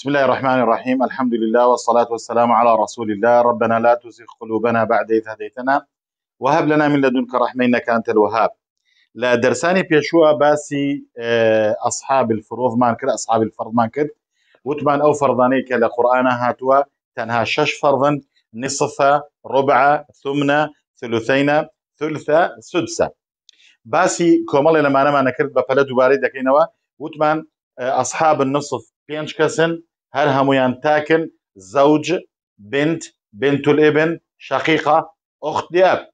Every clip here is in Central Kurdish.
بسم الله الرحمن الرحيم الحمد لله والصلاة والسلام على رسول الله ربنا لا تزغ قلوبنا بعد إذ هديتنا وهب لنا من لدنك رحمة إنك أنت الوهاب لا درساني بيشوا باسي أصحاب الفروض ما نكر أصحاب الفرض ما نكر وتمان أو فرضانيك لقرآن هاتوا تنها شش فرضا نصف ربع ثمن ثلثين ثلثة سدسة كمال کۆمەڵی أنا نەکرد بە پەلە دووبارەی دەکەینەوە وتمان أصحاب النصف پێنج كسن هل هەمویان تاكن زوج بنت بنت الابن أخت دياب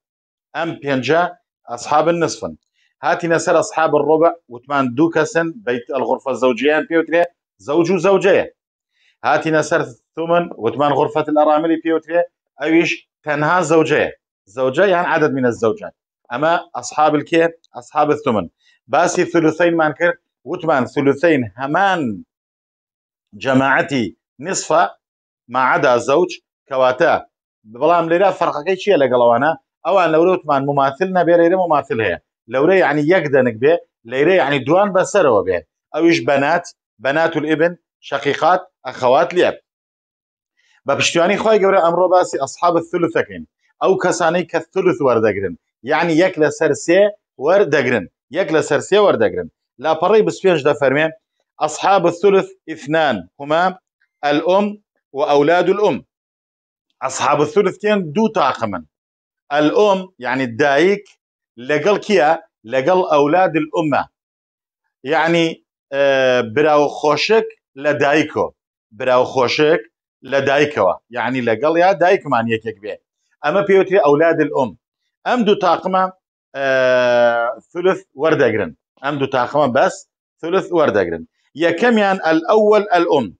أم پێنجە أصحاب نسفن هاتي نسأل أصحاب الربع وتمان دوو بيت الغرفة الزوجية زەوجیان پێوترێ زوج وزوجية هاتي نسأل ثمن وتمان غرفة الأرامل بيوتري أيش تنها زوجية زوجة يعني عدد من الزوجات أما أصحاب الكي أصحاب الثمن باسي ثلثين مانكر وتمان ثلثين همان جەماعەتی نصفە مععدا زەوج کەواتە بەڵام لێرا فەرقەکەی چییە لەگەڵەوەە ئەوان لەورەتمان مماثل نەبێ لەرە مماثل هەیە لەورە یعنی یەک دەنگ بێ لەیرە یعنی دوان بەسەرەوە بێ ئەویش بەنات بەنات و ئبن شقیقات ئەخەوات لێب بە پشتیوانی خی گەورە ئەمڕۆ باسی ئەصحاب ثلثەکەین ئەو کەسانەی کە ثلث وەردەگرن یعنی یەک لە سەر سێ وەردەگرن یەک لە سەر سێ وەردەگرن لاپەڕی بسپێش دەفەرمێن أصحاب الثلث اثنان هما الأم وأولاد الأم أصحاب الثلث كان دو طاقما الأم يعني الدايك لقل كيا لقل أولاد الأمة يعني آه، براو خوشك لدايكو براو خوشك لدايكو يعني لقل يا دايك مان يكيك بيه أما بيوتري أولاد الأم أم دو طاقما آه، ثلث وردقرن أم دو طاقما بس ثلث وردقرن يا يعني الاول الام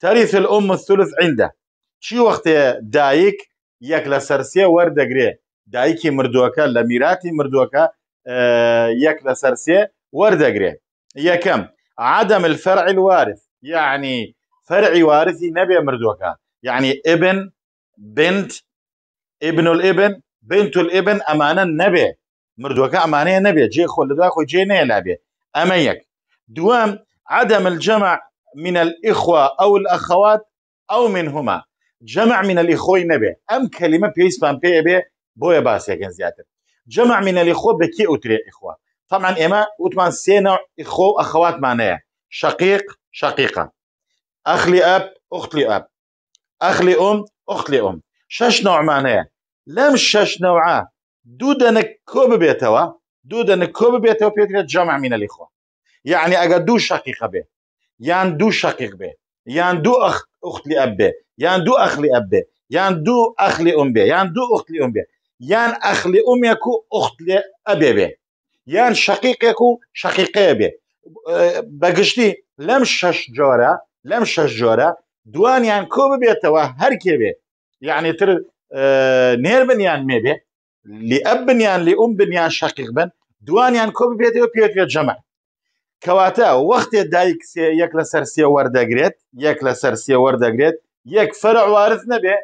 تاريخ الام الثلث عنده عندە وقت دايك دایک یەک لە غري دايكي مردوكا لميراتي مردوكا میراتی مردووەکە یەک لە غري يا كم عدم الفرع الوارث يعني فرعي وارثي نبي مردوكا يعني ابن بنت ابن الابن بنت الابن امانا نبي مردوكا امانه نبي جي خلدا خو جي نه لابي اميك دوام عدم الجمع من الإخوة أو الأخوات أو منهما جمع من الإخوة نبي أم كلمة بيس بان بي بي بويا باسي زيادة جمع من الإخوة بكي أتري إخوة طبعا إما أتمن سينا إخوة أخوات معناه شقيق شقيقة أخ لي أب أخت لي أب أخ لي أم أخت لي أم شش نوع معناه لم شش نوعا دودا نكوب بيتوا دودا نكوب بيتوا بيتوا جمع من الإخوة یعنی ئەگە دوو شقیقە بێ یان دوو شقیق بێ یان دوو ئەختلی ئەب بێ یان دوو ئەخلی ئەب بێ یان دوو ئەخلی ئەم بێ یان دوو ئەختلی ئەم بێ یان ئەخلی ئەمێک و ئەختلی ئەبێ بێ یان شقیقێک و شقیقەیە بێ بەگشتی لەم شەش جۆرە لەم شەش جۆرە دوانیان کۆ ببێتەوە هەرکێ بێ یعنی تر نێر بنیان مێ بێ لی ئەب بنیان لی ئەم بنیان شقیق بن دوانیان کۆ ببێتەوە پێ جەمە کەواتە وەختێ دایک یەک لە سەر سێ وەردەگرێت یەک لە سەر سێ وەردەگرێت یەک فرع وارث نەبێ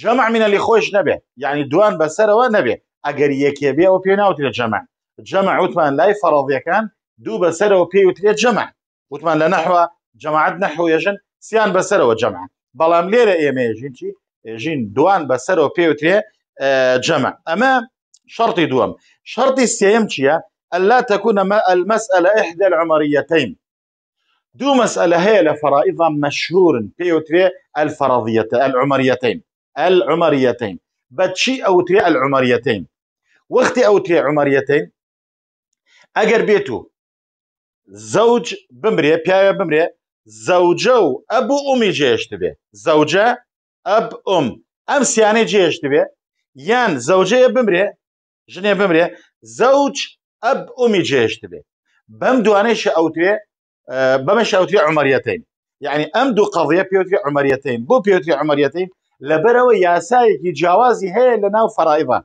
جەمع منە لی خۆش نەبێ یعنی دوان بەسەرەوە نەبێ ئەگەر یەکێ بێ ئەو پێ ناوتی لە جەمع جەمع وتمان لای فەڕڵیەکان دوو بەسەرەوە پێی وترێت جەمع وتمان لە نەحوە جەماعات نەحوێژن سیان بەسەرەوە جەمع بەڵام لێرە ئێمەژین چی ژین دوان بەسەرەوە پێوترێ جەمع ئەمە شرتی دووەم شرتی سێم چییە أن لا تكون المسألة إحدى العمريتين دو مسألة هي لفرائض مشهور بيوتري الفرضية العمريتين العمريتين بتشي أو تري العمريتين واختي أو تري عمريتين أجر بيتو زوج بمرية بيايا بمرية زوجو أبو أمي جيش تبي زوجة أب أم أمس يعني جيش تبي يان زوجة بمرية جنية بمرية زوج ئەب ئومی جێشت بێ بەم دوانێشە اوتي آه، بەمەش ئەوتێ عمەریەتین یعنی يعني ئەم قضيه قەڵە عمريتين بو بۆ عمريتين عمەریەتین لەبەرەوە یاسایەکی جیاوازی هەیە لە ناو فەڕایبان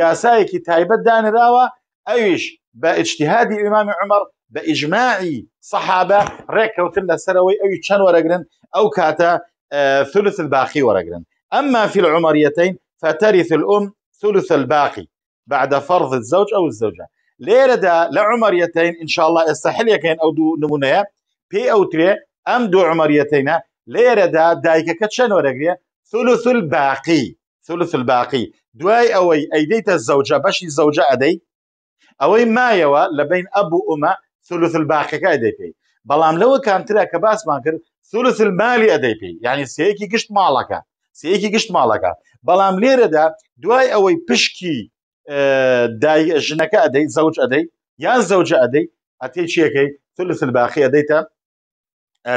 یاسایەکی تايبه دان راوا ايش باجتهاد الامام عمر باجماع صحابه سەحابە تلا سروي اي چەند وەرەگرن او كاتا آه، ثلث الباقي ورقرن أما في العمريتين فترث الأم ثلث الباقي بعد فرض الزوج أو الزوجة لێرەدا لە عمەریەتین انشاءله ئێستا هەلێکەکەین ئەو دوو نمونەیە پێ ئەوترێ ئەم دوو عمەریەتینە لێرەدا دایکەکە چەنۆرەگرێ سولوسل باقی سولوسل باقی دوای ئەوەی ئەیدەیتە زەوجە بەشی زەوجە ئەدەی ئەوەی مایەوە لە بین ئەبوو ئومە سولوسل باقیەکە ئەدەی پێی بەڵام لەوە کامترە کە باسمان کرد سولوسل مالی ئەدەی پێی یعنی سەیەکی گشت ماڵەکە سەیەکی گشت ماڵەکە بەڵام لێرەدا دوای ئەوەی پشکی دای ژنەکە ئەدەی زەوج ئەدەی یان زەوجە ئەدەی ئەتێ چیەکەی سلس باخی ئەدەیتە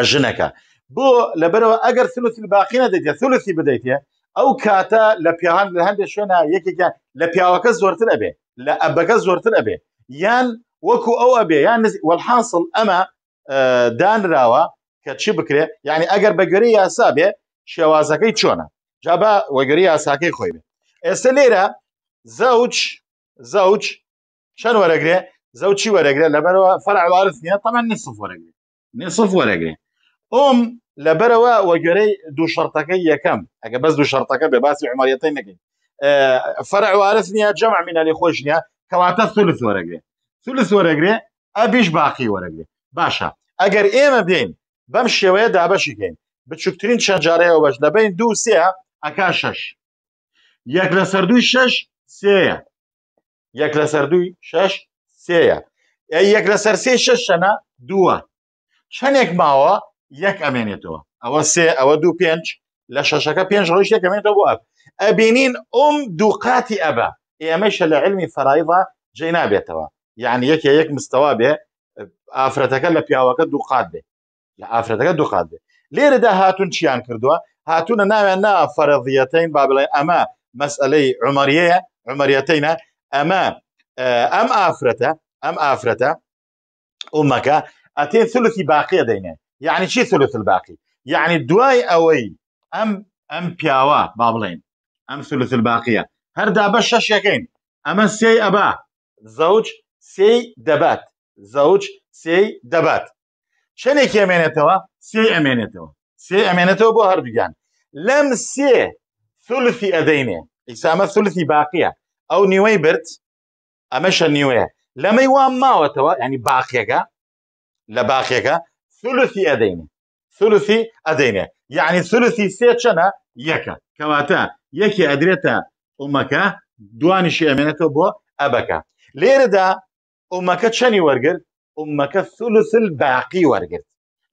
ژنەکە بۆ لەبەرەوە ئەگەر سلس باقی نەدەیتە سلسی بدەیتە ئەو کاتە لە پیاهان لە هەندێک شوێنە یەکێکە لە پیاوەکە زۆرتر ئەبێ لە ئەبەکە زۆرتر ئەبێ یان وەکو ئەو ئەبێ یان وەحاصل ئەمە دانراوە کە چی بکرێ یعنی ئەگەر بەگەری یاسا بێ شێوازەکەی چۆنە جا بە وەگەری یاساکەی خۆی بێ ئێستا لێرە زوج زوج شان ورقري زوج شي ورقري لبروا فرع وارث طبعا نصف ورقري نصف ورقري ام لبروا وجري دو شرطكي يكم اجا بس دو شرطكي بباس عمريتين نكي أه فرع وارث جمع من اللي خوشنيا كواتا ثلث ورقري ثلث ورقري ابيش باقي ورقري باشا ئەگەر ئێمە بین بەم شێوەیە دابەشیکەین بچووکترین چەندجارەیەوە بەش لەبین دوو سێ ئەک شش یەک لە سەر دووی شش سەیە یەک لەسەر دووی شەش سەیە یەک لەسەر سێ شەش شەنە دووە چەندێک ماوە یەک ئەمێنێتەوە ئەوە سێ ئەوە دوو پێنج لە شەشەکە پێنج ڕۆژ یەکەمێتەوە بۆ ئەب ئەبینین ئۆم دووقاتی ئەبە ئێمەشە لە علمی فەرایڤە جێ نابێتەوە یعنی یەکێ یەک مستەوا بێ ئافرەتەکە لە پیاوەکە دووقات بێ لە ئافرەتەکە دووقات بێ لێرەدا هاتون چیان کردووە هاتونە ناویان نا فەرەضیەتین با بڵێ ئەمە مەسئلەی عمەریەیە عمريتين أما آه، أم آفرته أم آفرته أمك أتين ثلثي باقي دينه يعني شي ثلث الباقي يعني دواي أوي أم أم بياوا بابلين أم ثلث الباقية هر دابا شش يكين أما سي أبا زوج سي دبات زوج سي دبات شنك يمينتوا سي أمينتوا سي أمينتوا بو هر دوغان لم سي ثلثي أدينه ئیسا ئەمە سولتی باقیە ئەو نیوەی برد ئەمەشە نیوەیە لەمەی وام ماوەتەوە ینی باقیەکە لە باقیەکە سولتی ئەدەینێ سولتی ئەدەینێ یعنی سولتی سێ چەنە یەکە کەواتە یەکی ئەدرێتە ئومەکە دوانیشی ئەمێنێتەوە بۆ ئەبەکە لێرەدا ئومەکە چەنی وەرگرت ئومەکە سولسل باقی وەرگرت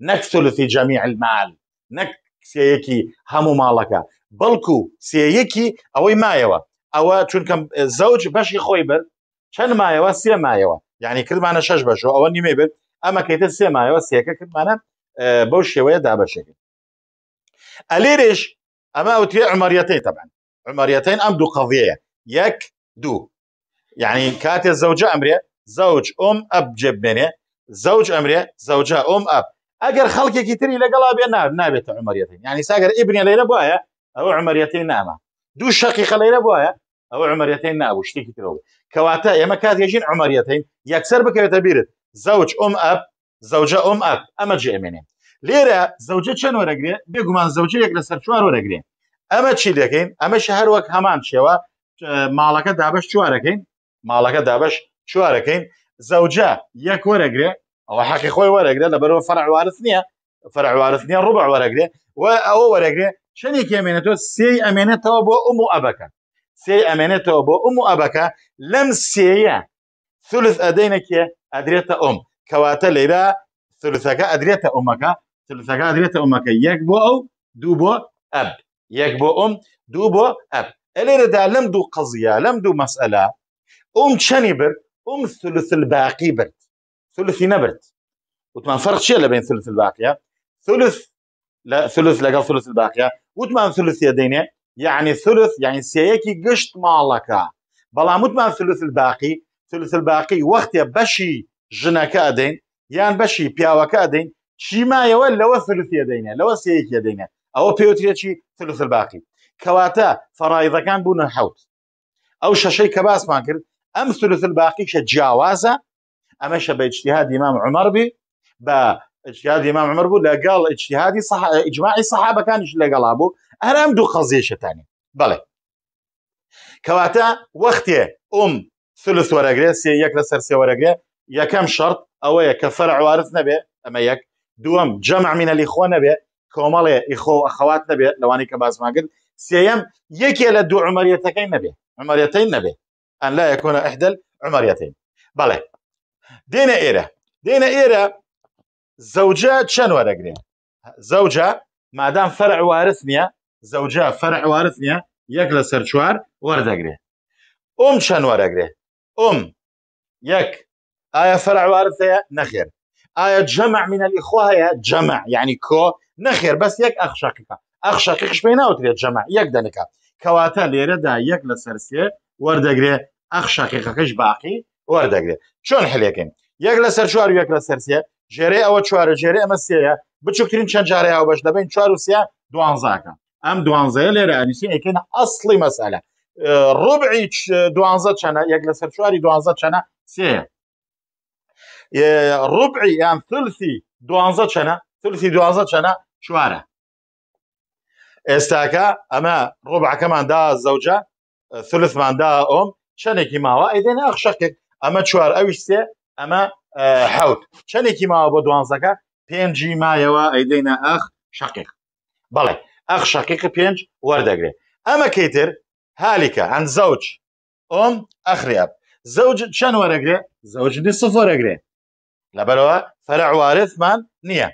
نەک سولتی جەمی المال نەک کسەیەکی هەموو ماڵەکە بەڵکو سێیەکی ئەوەی مایەوە ئەوە چونکە زەوج بەشی خۆی بر چەند مایەوە سێ مایەوە یعنی کردمانە شش بەشەوە ئەوە نیمێ بر ئەمە کەیتە سێ مایەوە سێەکە کردمانە بەو شێوەیە دابەشێکی ئەلێرێش ئەمە وتێ عمەریەتەی تەبان عمەریەتەین ئەم دوو قەڵەیە یەک دوو یعنی کاتێ زەوجە ئەمرێ زەوج ئۆم ئەب جێبێنێ زەوج ئەمرێ زەوجە ئۆم ئەب ئەگەر خەڵکێکی تری لەگەڵا بێ ناب نابێتە عمەریەتین یعنی ساگەر ئیبنیە لەیرە بواە ئەوە عمەریەتەی نامە دوو شەقی خەلەیرە بواە ئەوە عمەریەتەی نابوو شتێکی ترەوە کەواتە ئێمە کاتێژین عمەریەتین یەکسەر بکەوێتە بیرت زەوج ئۆم ئەپ زەوجە ئۆم ئەپ ئەمە جێمێنێ لێرە زەوجە چەند وەرەگرێ بێگومان زەوجە یەک لە سەر چوار وەرەگرێ ئەمە چی دەکەین ئەمەش هەر وەک هەمان شێوە ماڵەکە دابش چوارەکەین ماڵەکە دابش چوارەکەین زەوجە یەک وەرەگرێ ئەوە حەقی خۆی وەرەگرێ لەبەرەوە فەرعوارت نییە فەرعوارت نیە ڕوبع وەرەگرێ و ئەوە وەرەگرێ شەرێکی ئەمێنێتەوە سێ سي بۆ ئەم و ئەبەکە سي ئەمێنێتەوە بۆ ئەم و لم سي سێیە سولس ادريت ام كواته کەواتە ثلثك ادريت امك ثلثك ادريت امك ئۆمەکە یەک بۆ دو دوو بۆ ئەب یەک بۆ ئۆم دوو بۆ ئەب ئەلێرەدا لم دو قەزیە لەم دوو ام ئۆم چەنی برد ئۆم برد ثلثي نبرد وتمان فرق شيء بين ثلث الباقيه ثلث لا ثلث لقى ثلث الباقيه وتمان سلوسیە دێنێ یعنی سلس یعنی سەیەکی گشت ماڵەکە بەڵام وتمان سلوس باقی سلس باقی وەختێ بەشی ژنەکە ئەدەین یان بەشی پیاوەکە ئەدەین چیمایەوە لەوە سلوسیە دەینە لەوە سەیەکی دەینە ئەوە پێوترێکی سلوس باقی کەواتە فەڕایزەکان بوون حوت ئەو شەشەی کە باسمان کرد ئەم سلوس باقیشە جیاوازە ئەمەشە بە اجتیهادی مام عمەربی بە اجتهاد امام عمر بو قال اجتهادي صح اجماعي صحابه كان ايش اللي قال ابو انا ام دو قضيه ثانيه بله كواتا وختي ام ثلث ورقه سي يك سي ورقه يا كم شرط او يا كفرع وارث نبي اما يك دوم جمع من الاخوه نبي كومال اخو اخوات نبي لواني انا كباس ما قلت سيام يك الى دو عمريتين نبي عمريتين نبي ان لا يكون احدى عمريتين بلى دينا ايره دينا ايره زەوجە چەند وەرەگرێن زەوجە مادام فەرع وارث نییە زەوجە فەرع وارث نییە یەک لە سەر چوار وەردەگرێ ئۆم چەند وەرەگرێ ئۆم یەک ئایا فەرع وارث هەیە نەخێر ئایا جەمع منە لیخوا هەیە جەمع یعنی کۆ نەخێر بەس یەک ئەخشەقیقا ئەخشەقیقش پێی ناوترێت جەمع یەک دەنکات کەواتە لێرەدا یەک لە سەرسێ وەردەگرێ ئەخشەقیقەکەش باقی وەردەگرێت چۆن هەلێکین یەک لە سەر چوار یەک لە سەرسێ ژێرە ئەوە چوارە ژێرە ئەمە سەیە بچووکترین چەند جارەیە بەش دەبین چوار وسیە دوانزاکە ئەم دوانزەیە لێرە ئەنیسی ئەکەە ئەسلی مەسالە ڕبعی دوانزە چەنە یەک لەسەر چواری دوانزە چەنە سێ ڕبعی یان تلسی دوانزە چەنە تلسی دوانزە چەنە چوارە ئێستاکە ئەمە ڕۆبعەکەماندا زەوجە ثلثماندا ئۆم چەندێکی ماوە ئەیدێن ئەخشەکێک ئەمە چوار ئەویش سێ ئەمە حوت چەندێکی ماوە بۆ دوانزەکە پێنجی مایەوە ئەیدەینە ئەخ شقیق بەڵێ ئەخ شقیق پێنج وەردەگرێت ئەمە کەیتر هالیکە ئەن زەوج ئۆم ئەخریاب زەوج چەند وەرەگرێ زەوج سف وەرەگرێ لەبەرەوە فەرعوارثمان نییە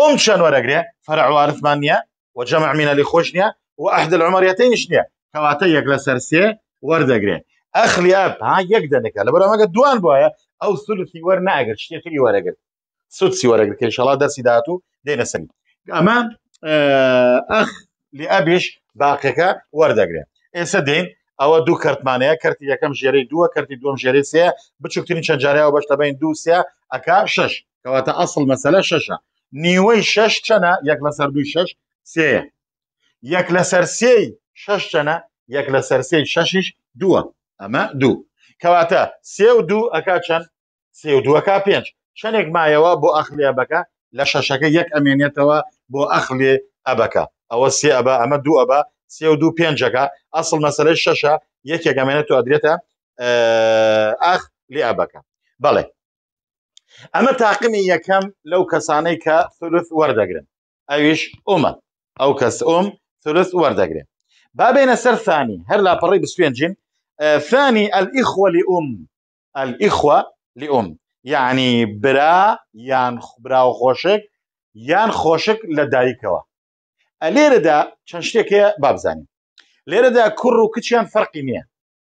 ئۆم چەند وەرەگرێ فەرعوارثمان نییە وجمع منە لی خۆش نییە و ئەحدل عمەریەتەی نیش نییە کەواتە یەک لە سەرسێ وەردەگرێت ئەخلیاب ها یەک دەنەکە لە بەرەمەگە دوان بواە ئەو سلوسی وەرناگرت شتێکی وەرەگرت سودسی وەرەگرت کێشەڵا دەسی دات و دێنە سەنگ ئەمە ئەخ لێ ئەبێش باقیەکە وەردەگرێت ئێستا دێن ئەوە دوو کەرتمانەیە کردی یەکەم ژێرەی دووە کردی دوم ژێری سێ بچووکتترین چەندجارەوە بەشتە بین دووسە ئەک شش کەواتە ئەسڵ مەسەلە شەشە نیوەی شش چەنە یەک لەسەر دوی شش سێ یەک لەسەر سێی شش چەنە یەک لەسەر سێی شەشیش دووە ئەمە دوو کەواتە سێ و دوو ئەک چەند سێ و دووەکە پێنج چندێک مایەوە بۆ ئەخلی ئەبەکە لە شەشەکە یەک ئەمێنێتەوە بۆ ئەخلێ ئەبەکە ئەوە سێ ئەبە ئەمە دوو ئەبە سێ و دوو پێنجەکە ئەسڵ مەسلەی شەشە یەکێک ئەمێنێت و ئەدرێتە ئەخ لێ ئەبەکە بەڵێ ئەمە تاقیمی یەکەم لەو کەسانەی کە سلوس وەردەگرن ئەویش ئۆمە ئەو کەس ئۆم سلوس وەردەگرێن بابێنە سەر ثانی هەر لاپەڕی بسوێنجین آه، ثاني الإخوة لأم الإخوة لأم يعني برا يان برا وخوشك يان خوشك لدايكوا ليرة دا تنشتك يا باب زاني ليرة دا كرو كتشان فرقي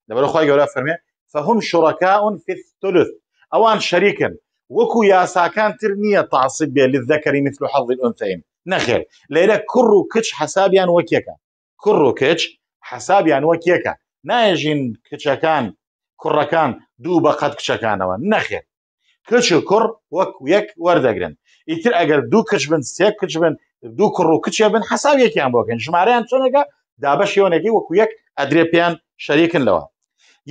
دابا الأخوة أخوي جورا فرمي فهم شركاء في الثلث أوان شريكا وكو يا ساكان ترنية تعصب للذكر مثل حظ الأنثيين نخير ليرة كرو كتش حسابيان وكيكا كرو كتش حسابيان وكيكا نایەژین کچەکان کوڕەکان دوو بە قەت کچەکانەوە نەخێت کچ و کوڕ وەک یەک وەردەگرن ئیتر ئەگەر دوو کچ بن سێ کچ بن دوو کوڕ و کچێ بن حساب یەکیان بۆکەن ژمارەیان چۆنێکە دابە شێوەنێکی وەکو یەک ئەدرێ پێیان شەریکن لەوە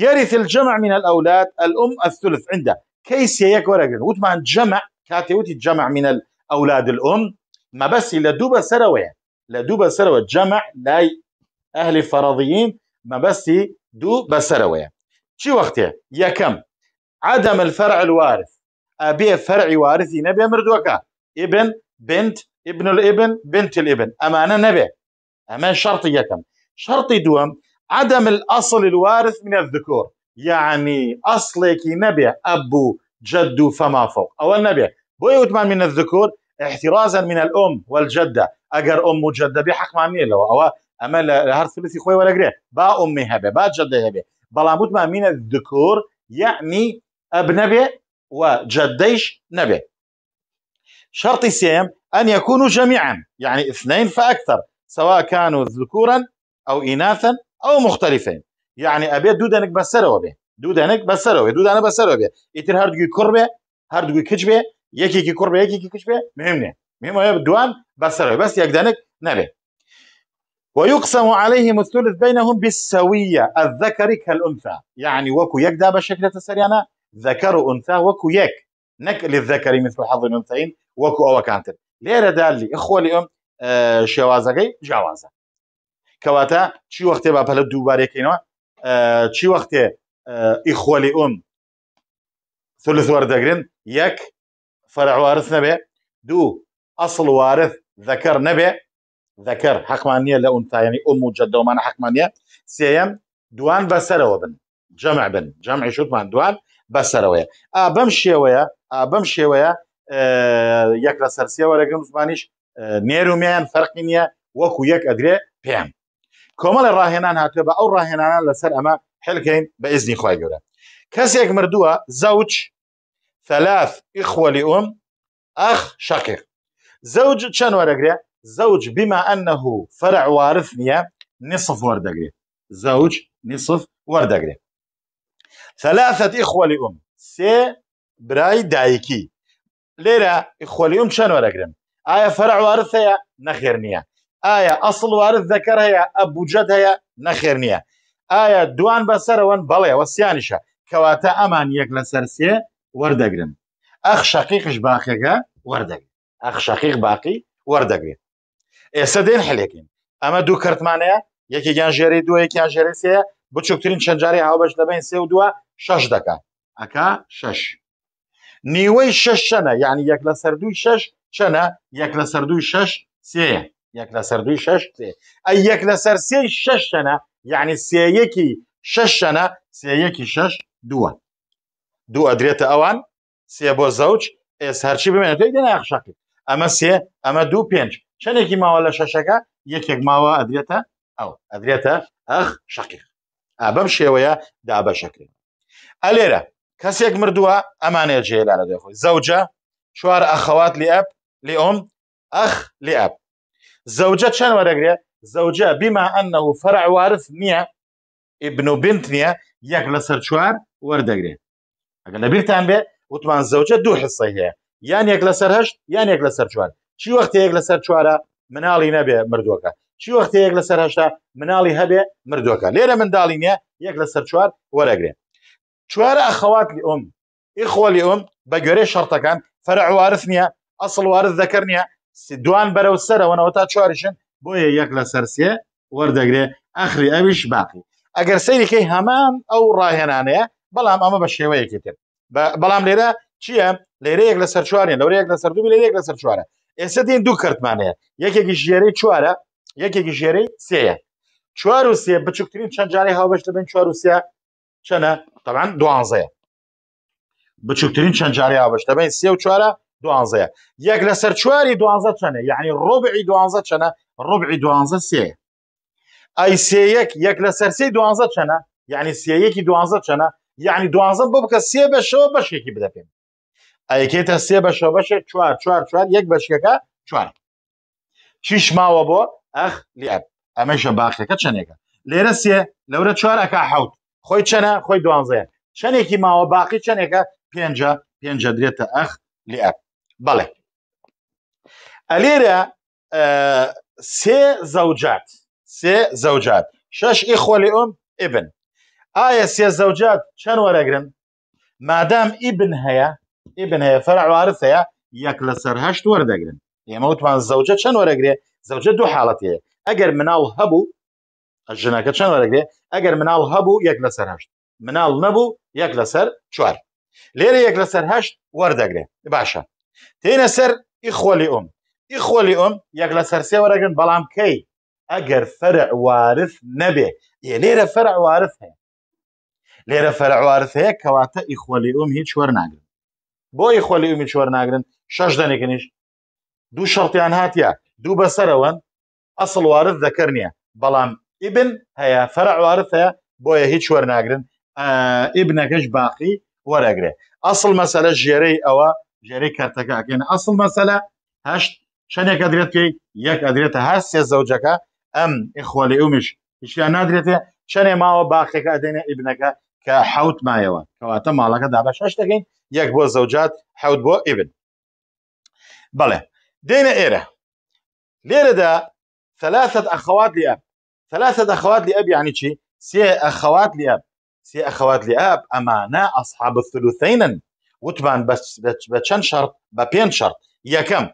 يرث الجمع من الأولاد الأم الثلث عنده كيس يكورجن وتمان جمع كاتي وتي جمع من الأولاد الأم ما بس لدوبة سروية لدوبة سروية جمع لاي أهل فرضيين مەبەستی دوو شي وقت يا كم عدم الفرع الوارث أبي فرع وارثي نبي مردوكا ابن بنت ابن الابن بنت الابن أمانة نبي أما شرطي كم شرطي دوم عدم الأصل الوارث من الذكور يعني أصلك نبي أبو جد فما فوق أو النبي بويوتمان من الذكور احترازا من الأم والجدة أجر أم وجدة بحق معنية لو أو اما هر هەر سلسی ولا وەرەگرێ با امي هبه با جدە هەبێ بەڵام وتمان مینە دکۆر یعنی اب نەبێ و جدەیش نەبێ شرطي سيم أن يكونوا جميعا يعني اثنين فأكثر سواء كانوا ذكورا أو إناثا أو مختلفين يعني أبي دودانك بسروا به دودانك بسروا دودانا بسروا به إتر هردقي كربة هردقي كجبة يكي كي كربة يكي كي كجبة مهمنة مهمة دوان بسروا بس يقدانك نبي ويقسم عليهم الثلث بينهم بالسوية الذكر كالأنثى يعني وكو يك دابا شكلة السريانة ذكر أنثى وكو يك نك للذكر مثل حظ الأنثيين وكو أو كانتر ليرة دالي إخوة لأم آه شوازة جوازة كواتا وقت بابا با پلو دوباره کنیم وقت آه, آه، إخوة لأم ثلث وارد جرين يك فرع وارث نبي دو اصل وارث ذكر نبي ذكر حەقمان نییە لە ئونتا ینی ئۆم و جەدەمانە حەقمان نیە سێم دوان بەسەرەوە بن جمع بن جەمع شوتمان دوان بەسەرەوەیە ويا بەم ويا بەم شێوەیە یەک اه، لە سەرسیە وەرەگەم زمانیش اه، نێرومیان فرقينيا وكو يك أدري ئەدرێ كمال کۆمەڵە هاتوا هاتوێ بە ئەو ڕاهێنانان لەسەر ئەمە حلکەین بە ئزنی خخوای گەورە کەسێک مردووە زەوج ثلاث ئیخوەلی ئۆم ئەخ شەقیق زەوج چەند وەرەگرێ زەوج بما ئەنه فرع وارف نییە نصف وەردەگرێت زەوج نصف وەردەگرێت ثلاثت ئیخوەلی ئوم سێ برای دایکی لێرە ئیخوەلیوم چەند وەرەگرن ئایا فرع وارث هەیە نەخێر نییە ئایا ئەسڵ وارث ذەکەر هەیە ئەبوجەت هەیە نەخێر نییە ئایا دوان بەسەرەوەن بەڵێ وەسیانیشە کەواتە ئەمان یەک لەسەر سێ وەردەگرن ئەخ شەقیقش باقیەکە وەردەگرن ئەخ شەقیق باقی وەردەگرێت ئێستا دێن حلێکین ئەمە دوو کردمانەیە یەکێکیان ژێری دووە یەکیان ژێرەسەیە بچووکترین چەندجاری هاوبەش دەبین سێ و دووە شش دەکات ئەکا شش نیوەی شش چەنە یعنی یەک لە سەر دووی شش چەنە یەک لە سەر دووی شش سێ یەک لە سەر دووی شش سێ ئەی یەک لە سەر سێ شش چەنە یعنی سێیەکی شش چەنە سێیەکی شش دووە دوو ئەدرێتە ئەوان سێ بۆ زەوج ئێس هەرچی بمێنێت دەناخشەکە ئەمە سێ ئەمە دوو پێنج چندێکی ماوە لە شەشەکە یەکێک ماوە ئەدرێتە ئەو ئەدرێتە ئەخ شقیق ئابەم شێوەیە دابەشەکرێن ئەلێرە کەسێک مردووە ئەمانێ جێلا لە دەخۆی زەوجە چوار ئەخەوات لی ئەپ لی ئۆم ئەخ لی ئەپ زەوجە چەند وەرەگرێ زەوجە بیما ئەنە و فەرع وارث نییە ئبن و بنت نییە یەک لەسەر چوار وەردەگرێت ئەگە لەبیرتان بێ وتمان زەوجە دوو حسە هەیە یان یەک لەسەر هەشت یان یەک لەسەر چوار چی وەختەیەک لەسەر چوارە مناڵی نەبێ مردوەکە چی وەختەیەک لەسەر هەشتا مناڵی هەبێ مردوەکە لێرە منداڵی نیە یەک لەسەر چوار وەرەگرێ چوارە ئەخەوات لی ئۆم ئیخۆلی ئۆم بە گوێرەی شەڕتەکان فەرە عوارف نییە ئەسڵ وارز دەکرد نییە دوان بەرەو سەرەوەنەوە تا چوارشن بۆیە یەک لەسەر سێ وەردەگرێ ئەخری ئەویش باقی ئەگەر سەیریکەی هەمان ئەو ڕاهێنانەیە بەڵام ئەمە بە شێوەیەکی تر بەڵام لێرە چییە لێرەیەک لە سەر چوارێن لەورەیەک لە سەر دوو لەرێک لە سەر چوارە ئێستا دێن دوو کردمانەیە یەکێکی ژێرەی چوارە یەکێکی ژێرەی سەیە چوار و سێ بچووکترین چەند جارێک هاوبەش دەبن چوار و سێ چەنە تەوان دوانزەیە بچووکترین چەند جارێک هاوبەش دەبین سێ و چوارە دوانزەیە یەک لە سەر چواری دوانزە چەنە یعنی ڕۆبعی دوانزە چەنە ڕۆبعی دوانزە سێ ئەی سێیەک یەک لە سەرسی دوانزە چەنە یعنی سێیەکی دوانزە چەنە یعنی دوانزە بۆ بکە سێ بەشەوە بەشێکی بدەپێن ئەیکێتە سێ بەشە بەشە چوار چوار چوار یەک بەشکەکە چوار چیش ماوە بۆ ئەخ لیاب ئەمەشە باخەکە چنێکە لێرە سێ لەورە چوارەکە حوت خۆی چەنە خۆی دوانزەیە چنێکی ماوە باقی چنێکە پێنجە پێنجە درێتە ئەخ لیاب بەڵێ ئەلێرە سێ زەوجات سێ زەوجات شش ئیخۆلی ئۆم ئبن ئایا سێ زەوجات چەند وەرەگرن مادام ئیبن هەیە ئێبن هەیە فەر عوارف هەیە یەک لەسەر هەشت وەردەگرن ئێمە وتمان زەوجە چەند وەرەگرێ زەوجە دوو حاڵەت هەیە ئەگەر مناڵ هەبوو ژنەکە چەند وەرەگرێ ئەگەر مناڵ هەبوو یەک لەسەر هەشت مناڵ نەبوو یەک لەسەر چوار لێرە یەک لەسەر هەشت وەردەگرێ باشە تێنە سەر ئیخۆلی ئۆم ئیخۆلی ئۆم یەک لەسەر سێ وەرەگرن بەڵام کەی ئەگەر فەرع وارف نەبێ ی لێرە فەرع وارف هەیە لێرە فەرع وارف هەیە کەواتە ئیخۆلی ئۆم هیچ وەرناگرن بۆی خۆلی ئومی چۆر ناگرن شەش دەنێکنیش دوو شەڵتیان هاتیە دوو بەسەرەوەن ئەسڵ وارد دەکرد نییە بەڵام ئیبن هەیە فەرع وارد هەیە بۆیە هیچ وەرناگرن ئیبنەکەش باقی وەرەگرێ ئەسڵ مەسەلە ژێرەی ئەوە ژێرەی کارتەکەکەێن ئەسڵ مەسەلە هەشت شەنێک ئەدرێت پێی یەک ئەدرێتە هە سێ زەوجەکە ئەم ئخۆلی ئومیش هیچیان نادرێتێ چەنێ ماوە باخێکە ئەدێنە ئیبنەکە کە حوت مایەوە کەواتە ماڵەکە دابش هەشتەکەین یەک بۆ زەوجات حوت بۆ ئیبن بەڵێ دێنە ئێرە لێرەدا ثلاثت أخوات لأب ثلاثة أخوات لأب يعني شي سي أخوات لأب سي أخوات لأب أمانا أصحاب الثلثين وتبان بس بتشن شرط ببين شرط يا كم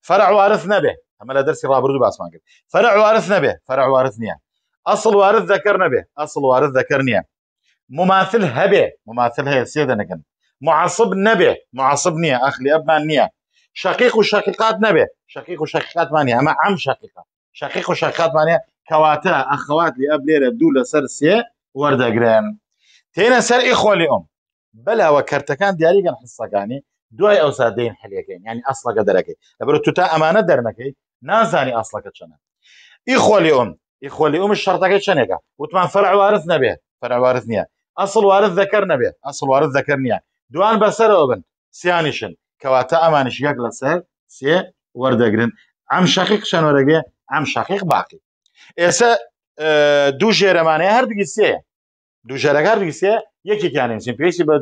فرع وارث نبه أما لا درسي رابردو بس ما فرع وارث نبه فرع وارث نيا أصل وارث ذكر نبه أصل وارث ذكر نيا مماثل هەبێ مماثل هەیە سێ دەنەگەن معاصب نەبێ معاصب نییە ئەخلی ئەبمان نییە شقیق و شقیقات نەبێ شقیق و شقیقاتمانی ئەمە ئەم شقیقا شقیق و شقیقاتمانە کەواتە ئەخەوات لی ئەب لێرە دوو لەسەر سێ وەردەگرێن تێنە سەر ئیخۆلی ئۆم بەلاوە کەرتەکان دیاریگەن حسەکانی دوای ئەو سادەین حلەکەین ینی ئەسڵەکە دەرەکەی لەبەر تو تا ئەمانە دەرنەکەی نازانی ئەسڵەکە چەنە ئیخۆلی ئۆم ئیخۆلی ئۆم شەرتەکەی چنێکە وتمان فەرعوارز نەبێت فەرعوارز نییە ئەسڵ وارد دەکەر نەبێت ئەسڵ وارد دەکەر نییە دوان بەسەرەوە بن سیانیشن کەواتە ئەمانش یەک لەسەر سێ وەردەگرن ئەم شەقیق شەنۆرەگێ ئەم شەقیق باقی ئێستا دوو ژێرەمانەیە هەردگی سێ دوو ژێرەکەردگی سێ یەکێکیان نووسین پێویستی بە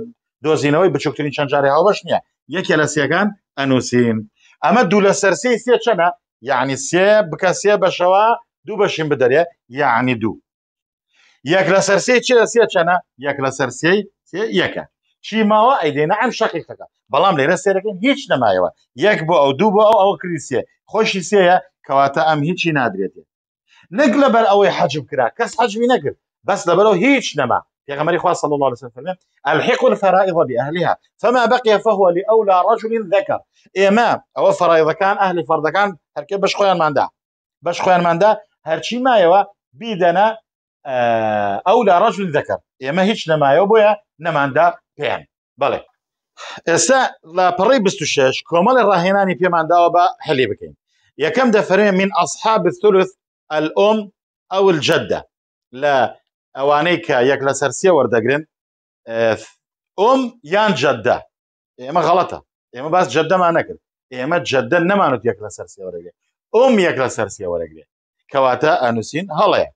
دۆزینەوەی بچووکترین چەند جارێ هاوبەش نییە یەکێ لە سیەکان ئەنووسین ئەمە دوو لە سەرسی سێ چەنە یعنی سێ بکە سێ بەشەوە دوو بەشین بدەرێ یعنی دوو یەک لە سەرسی چ لە سێ چەنە یەک لە سەرسی سێ یەکە چیماوە ئەیدێنە ئەم شقیقەکە بەڵام لێرە سێرەکەن هیچ نەمایەوە یەک بۆ ئەو دوو بۆ ئەو ئەو کریسیە خۆشی سەیە کەواتە ئەم هیچی نادرێتێت نەک لەبەر ئەوەی حەجم کرا کەس حەجمی نەگرت بەس لەبەرەوە هیچ نەما پیغمبر خوا صلى الله عليه وسلم فرمي الحق الفرائض باهلها فما بقي فهو لاولى رجل ذكر اما او فرائض كان اهل فرض كان هركب باش خويا ماندا باش خويا ماندا هرشي ما يوا بيدنا ئەو لا ڕژل دەکەن ئێمە هیچ نەمایەوە بۆیە نەماندا پێیان بڵێ ئێستا لاپەڕی 26 کۆمەڵی ڕاهێنانی پێمانداوە بە هەلی بکەین یەکەم دەفەرێن من ئەسحاب ثلث ئەلئۆم ئەو الجددە لە ئەوانەی کە یەک لە سەرسیە وەردەگرن ئۆم یان جددە ئێمە غەڵەتە ئێمە باس جددەمان نەکرد ئێمە جددە نەمانوت یەک لە سەرسیە وەرەگرێ ئۆم یەک لە سەرسیە وەرەگرێ کەواتە ئەنووسین هەڵەیە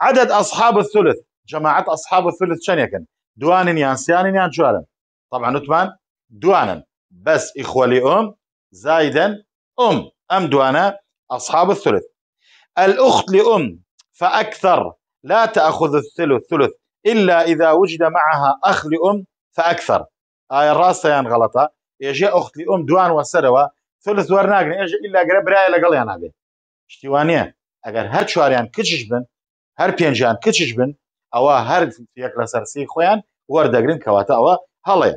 عدد اصحاب الثلث جماعه اصحاب الثلث يكن دوانين يان سيانين يان جوالن طبعا نتمان دوانن بس إخوة أم زايدا أم أم دوانا أصحاب الثلث الأخت لأم فأكثر لا تأخذ الثلث ثلث إلا إذا وجد معها أخ لأم فأكثر آية الراسة يعني غلطة يجي أخت لأم دوان وسروا ثلث ورناقن يجي إلا قرب راية لقل يعني اشتوانية اگر هر شوار يعني بن هەر پێنجیان کچش بن ئەوە هەر یەک لە سەرسی خۆیان وەردەگرن کەواتە ئەوە هەڵێ